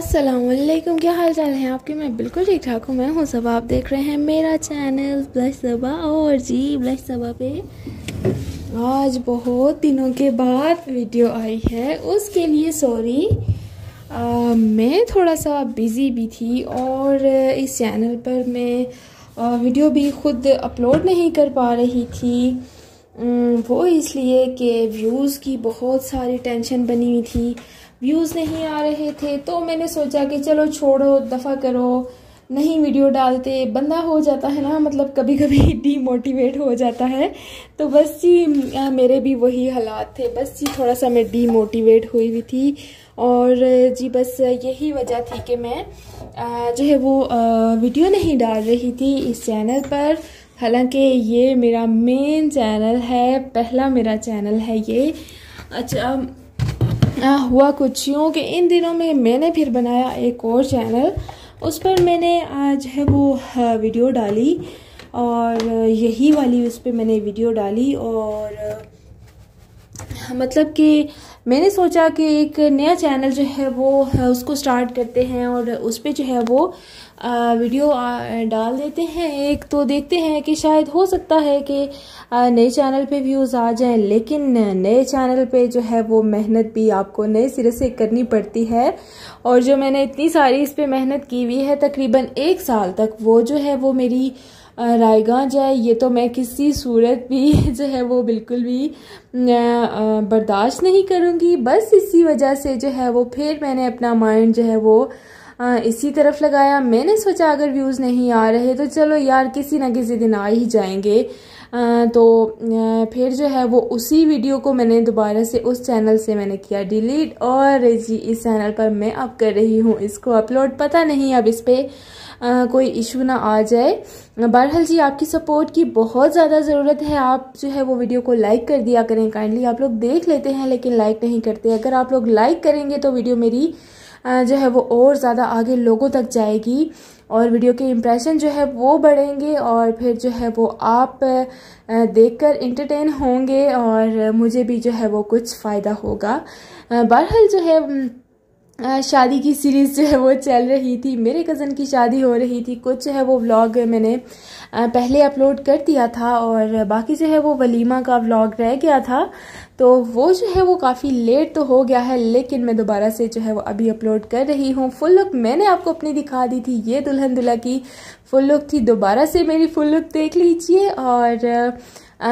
असलम क्या हाल चाल है आपके मैं बिल्कुल ठीक ठाक हूँ मैं हूँ सब आप देख रहे हैं मेरा चैनल ब्लश सबा और जी ब्लश सबा पे आज बहुत दिनों के बाद वीडियो आई है उसके लिए सॉरी मैं थोड़ा सा बिज़ी भी थी और इस चैनल पर मैं आ, वीडियो भी खुद अपलोड नहीं कर पा रही थी वो इसलिए कि व्यूज़ की बहुत सारी टेंशन बनी हुई थी व्यूज़ नहीं आ रहे थे तो मैंने सोचा कि चलो छोड़ो दफ़ा करो नहीं वीडियो डालते बंदा हो जाता है ना मतलब कभी कभी डीमोटिवेट हो जाता है तो बस जी मेरे भी वही हालात थे बस जी थोड़ा सा मैं डीमोटिवेट हुई हुई थी और जी बस यही वजह थी कि मैं जो है वो वीडियो नहीं डाल रही थी इस चैनल पर हालांकि ये मेरा मेन चैनल है पहला मेरा चैनल है ये अच्छा हुआ कुछ यूँ कि इन दिनों में मैंने फिर बनाया एक और चैनल उस पर मैंने आज है वो वीडियो डाली और यही वाली उस पर मैंने वीडियो डाली और मतलब कि मैंने सोचा कि एक नया चैनल जो है वो उसको स्टार्ट करते हैं और उस पर जो है वो वीडियो डाल देते हैं एक तो देखते हैं कि शायद हो सकता है कि नए चैनल पे व्यूज़ आ जाएं लेकिन नए चैनल पे जो है वो मेहनत भी आपको नए सिरे से करनी पड़ती है और जो मैंने इतनी सारी इस पर मेहनत की हुई है तकरीबन एक साल तक वो जो है वो मेरी रायगा जाए ये तो मैं किसी सूरत भी जो है वो बिल्कुल भी बर्दाश्त नहीं करूँगी बस इसी वजह से जो है वो फिर मैंने अपना माइंड जो है वो इसी तरफ लगाया मैंने सोचा अगर व्यूज़ नहीं आ रहे तो चलो यार किसी ना किसी दिन आ ही जाएंगे तो फिर जो है वो उसी वीडियो को मैंने दोबारा से उस चैनल से मैंने किया डिलीट और जी इस चैनल पर मैं अब कर रही हूँ इसको अपलोड पता नहीं अब इस पर कोई इशू ना आ जाए बहरहाल जी आपकी सपोर्ट की बहुत ज़्यादा ज़रूरत है आप जो है वो वीडियो को लाइक कर दिया करें काइंडली आप लोग देख लेते हैं लेकिन लाइक नहीं करते अगर आप लोग लाइक करेंगे तो वीडियो मेरी जो है वो और ज़्यादा आगे लोगों तक जाएगी और वीडियो के इम्प्रेशन जो है वो बढ़ेंगे और फिर जो है वो आप देखकर इंटरटेन होंगे और मुझे भी जो है वो कुछ फ़ायदा होगा बहरहाल जो है शादी की सीरीज़ जो है वो चल रही थी मेरे कज़न की शादी हो रही थी कुछ जो है वो व्लॉग मैंने पहले अपलोड कर दिया था और बाकी जो है वो वलीमा का व्लॉग रह गया था तो वो जो है वो काफ़ी लेट तो हो गया है लेकिन मैं दोबारा से जो है वो अभी अपलोड कर रही हूँ फुल लुक मैंने आपको अपनी दिखा दी थी ये दुल्हन दुल्हा की फुल लुक थी दोबारा से मेरी फुल लुक देख लीजिए और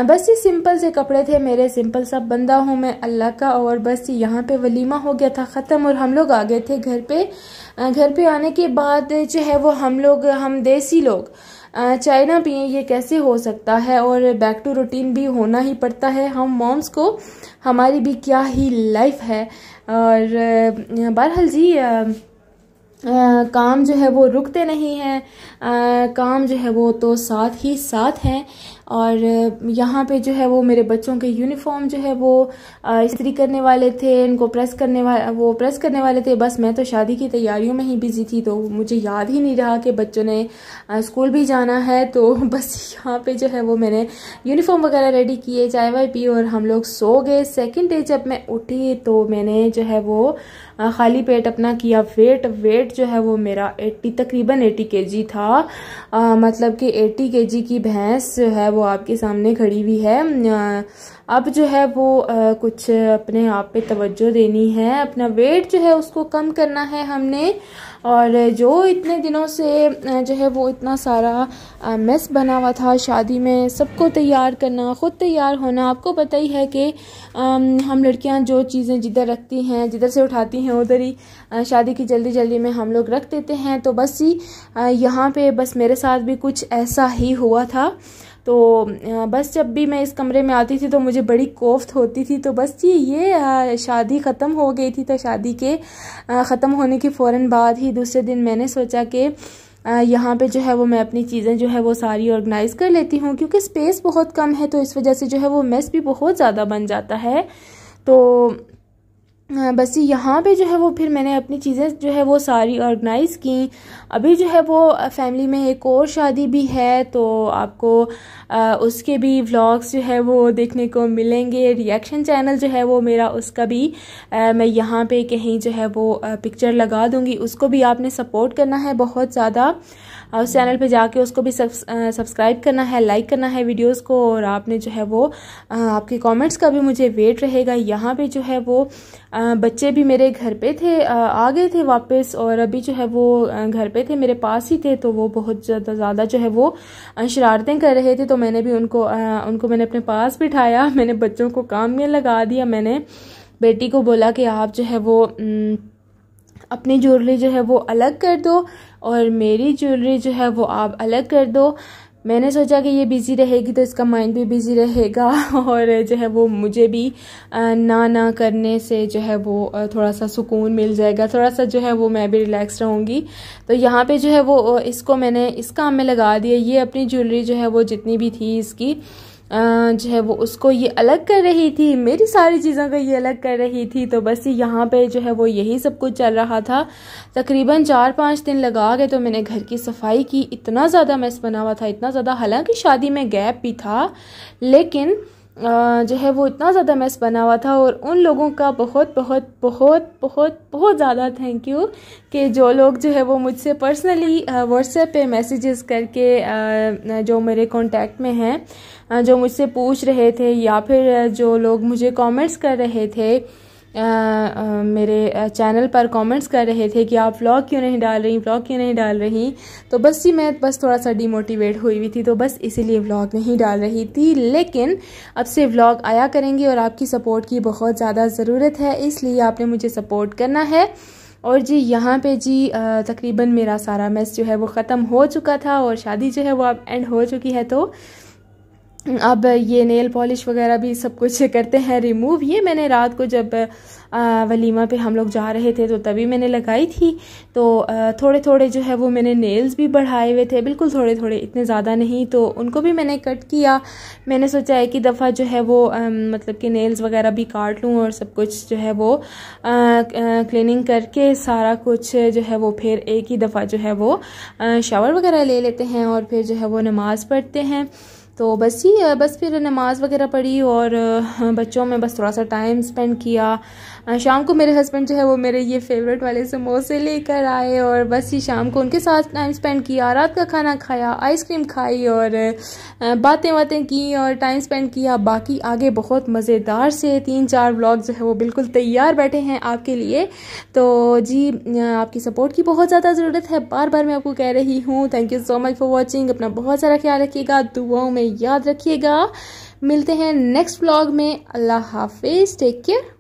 बस ये सिंपल से कपड़े थे मेरे सिंपल सा बंदा हूँ मैं अल्लाह का और बस यहाँ पे वलीमा हो गया था ख़त्म और हम लोग आ गए थे घर पे घर पे आने के बाद जो है वो हम लोग हम देसी लोग चाइना पिए ये कैसे हो सकता है और बैक टू रूटीन भी होना ही पड़ता है हम मॉम्स को हमारी भी क्या ही लाइफ है और बहरहाल जी आ, आ, काम जो है वो रुकते नहीं हैं काम जो है वो तो साथ ही साथ हैं और यहाँ पे जो है वो मेरे बच्चों के यूनिफॉर्म जो है वो इस्त्री करने वाले थे इनको प्रेस करने वाले वो प्रेस करने वाले थे बस मैं तो शादी की तैयारियों में ही बिजी थी तो मुझे याद ही नहीं रहा कि बच्चों ने स्कूल भी जाना है तो बस यहाँ पे जो है वो मैंने यूनिफॉर्म वगैरह रेडी किए चाय वाय पी और हम लोग सो गए सेकेंड डे जब मैं उठी तो मैंने जो है वो खाली पेट अपना किया वेट वेट जो है वो मेरा एट्टी तकरीबन एटी के था आ, मतलब कि एटी के की भैंस जो है वो वो आपके सामने खड़ी हुई है अब जो है वो कुछ अपने आप पे तवज्जो देनी है अपना वेट जो है उसको कम करना है हमने और जो इतने दिनों से जो है वो इतना सारा मेस बना हुआ था शादी में सबको तैयार करना ख़ुद तैयार होना आपको पता ही है कि हम लड़कियां जो चीज़ें जिधर रखती हैं जिधर से उठाती हैं उधर ही शादी की जल्दी जल्दी में हम लोग रख देते हैं तो बस ही यहाँ पे बस मेरे साथ भी कुछ ऐसा ही हुआ था तो बस जब भी मैं इस कमरे में आती थी तो मुझे बड़ी कोफ्त होती थी तो बस जी ये शादी ख़त्म हो गई थी तो शादी के ख़त्म होने के फ़ौर बाद ही दूसरे दिन मैंने सोचा कि यहाँ पे जो है वो मैं अपनी चीज़ें जो है वो सारी ऑर्गेनाइज़ कर लेती हूँ क्योंकि स्पेस बहुत कम है तो इस वजह से जो है वो मेस भी बहुत ज़्यादा बन जाता है तो बस यहाँ पे जो है वो फिर मैंने अपनी चीज़ें जो है वो सारी ऑर्गेनाइज़ की अभी जो है वो फैमिली में एक और शादी भी है तो आपको आ, उसके भी व्लॉग्स जो है वो देखने को मिलेंगे रिएक्शन चैनल जो है वो मेरा उसका भी आ, मैं यहाँ पे कहीं जो है वो आ, पिक्चर लगा दूँगी उसको भी आपने सपोर्ट करना है बहुत ज़्यादा उस चैनल पे जाके उसको भी सब्सक्राइब करना है लाइक करना है वीडियोस को और आपने जो है वो आपके कमेंट्स का भी मुझे वेट रहेगा यहाँ पे जो है वो बच्चे भी मेरे घर पे थे आ गए थे वापस और अभी जो है वो घर पे थे मेरे पास ही थे तो वो बहुत ज़्यादा ज़्यादा जो है वो शरारतें कर रहे थे तो मैंने भी उनको उनको मैंने अपने पास बिठाया मैंने बच्चों को काम में लगा दिया मैंने बेटी को बोला कि आप जो है वो अपनी ज्वेलरी जो है वो अलग कर दो और मेरी ज्वेलरी जो है वो आप अलग कर दो मैंने सोचा कि ये बिज़ी रहेगी तो इसका माइंड भी बिज़ी रहेगा और जो है वो मुझे भी ना ना करने से जो है वो थोड़ा सा सुकून मिल जाएगा थोड़ा सा जो है वो मैं भी रिलैक्स रहूँगी तो यहाँ पे जो है वो इसको मैंने इस काम में लगा दिया ये अपनी ज्वेलरी जो है वो जितनी भी थी इसकी जो है वो उसको ये अलग कर रही थी मेरी सारी चीज़ों को ये अलग कर रही थी तो बस यहाँ पे जो है वो यही सब कुछ चल रहा था तकरीबन चार पाँच दिन लगा गए तो मैंने घर की सफाई की इतना ज़्यादा मैस बना हुआ था इतना ज़्यादा हालांकि शादी में गैप भी था लेकिन जो है वो इतना ज़्यादा मेस बना हुआ था और उन लोगों का बहुत बहुत बहुत बहुत बहुत ज़्यादा थैंक यू कि जो लोग जो है वो मुझसे पर्सनली व्हाट्सएप पे मैसेजेस करके जो मेरे कांटेक्ट में हैं जो मुझसे पूछ रहे थे या फिर जो लोग मुझे कमेंट्स कर रहे थे मेरे चैनल पर कमेंट्स कर रहे थे कि आप व्लॉग क्यों नहीं डाल रही व्लॉग क्यों नहीं डाल रही तो बस ही मैं बस थोड़ा सा डीमोटिवेट हुई हुई थी तो बस इसीलिए व्लॉग नहीं डाल रही थी लेकिन अब से व्लॉग आया करेंगे और आपकी सपोर्ट की बहुत ज़्यादा ज़रूरत है इसलिए आपने मुझे सपोर्ट करना है और जी यहाँ पे जी तकरीबन मेरा सारा मैस जो है वो ख़त्म हो चुका था और शादी जो है वो अब एंड हो चुकी है तो अब ये नेल पॉलिश वगैरह भी सब कुछ करते हैं रिमूव ये मैंने रात को जब वलीमा पे हम लोग जा रहे थे तो तभी मैंने लगाई थी तो थोड़े थोड़े जो है वो मैंने नेल्स भी बढ़ाए हुए थे बिल्कुल थोड़े थोड़े इतने ज़्यादा नहीं तो उनको भी मैंने कट किया मैंने सोचा है कि दफ़ा जो है वो मतलब कि नेल्स वगैरह भी काट लूँ और सब कुछ जो है वो क्लिनिंग करके सारा कुछ जो है वो फिर एक ही दफ़ा जो है वो शावर वगैरह ले लेते हैं और फिर जो है वो नमाज़ पढ़ते हैं तो बस ये बस फिर नमाज़ वगैरह पढ़ी और बच्चों में बस थोड़ा सा टाइम स्पेंड किया शाम को मेरे हस्बैंड जो है वो मेरे ये फेवरेट वाले समोसे लेकर आए और बस ही शाम को उनके साथ टाइम स्पेंड किया रात का खाना खाया आइसक्रीम खाई और बातें बातें की और टाइम स्पेंड किया बाकी आगे बहुत मज़ेदार से तीन चार ब्लॉग जो है वो बिल्कुल तैयार बैठे हैं आपके लिए तो जी आपकी सपोर्ट की बहुत ज़्यादा ज़रूरत है बार बार मैं आपको कह रही हूँ thank you so much for watching अपना बहुत सारा ख्याल रखिएगा दुआओं में याद रखिएगा मिलते हैं नेक्स्ट ब्लॉग में अल्लाह हाफिज़ टेक केयर